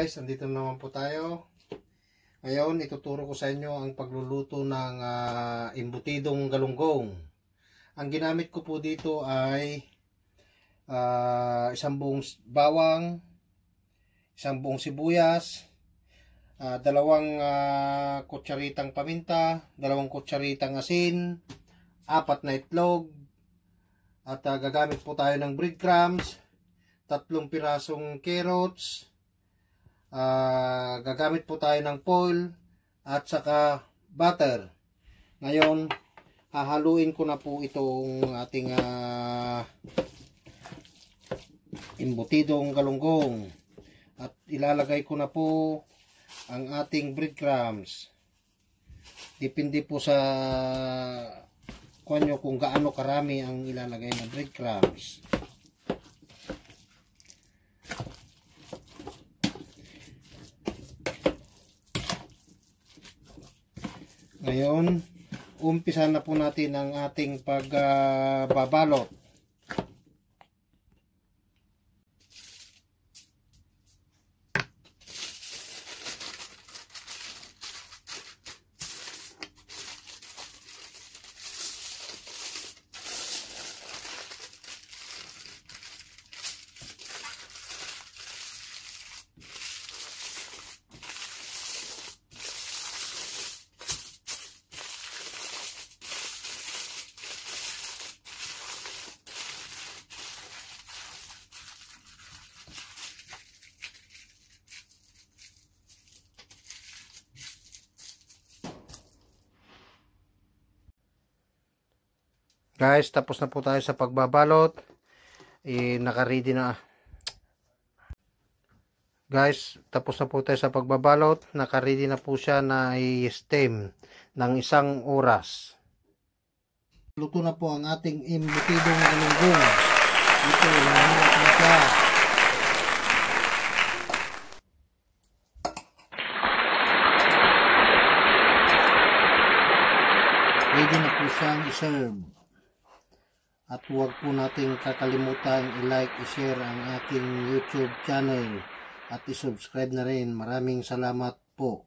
guys, andito naman po tayo. Ngayon, ituturo ko sa inyo ang pagluluto ng uh, imbutidong galunggong. Ang ginamit ko po dito ay uh, isang buong bawang, isang buong sibuyas, uh, dalawang uh, kutsaritang paminta, dalawang kutsaritang asin, apat na itlog, at uh, gagamit po tayo ng breadcrumbs, tatlong pirasong carrots, uh, gagamit po tayo ng foil at saka butter. Ngayon, hahaluin ko na po itong ating uh, imbutidong galunggong. At ilalagay ko na po ang ating breadcrumbs. Depende po sa kung gaano karami ang ilalagay na breadcrumbs. Ngayon, umpisa na po natin ang ating pagbabalot. Uh, Guys, tapos na po tayo sa pagbabalot. Eh, naka-ready na. Guys, tapos na po tayo sa pagbabalot. Naka-ready na po siya na i steam ng isang oras. Luto na po ang ating imbutidong galunggong. Ito, nahanap na siya. Ready na po siyang i-serve. At huwag po nating kakalimutan i-like, i-share ang aking YouTube channel at i-subscribe na rin. Maraming salamat po.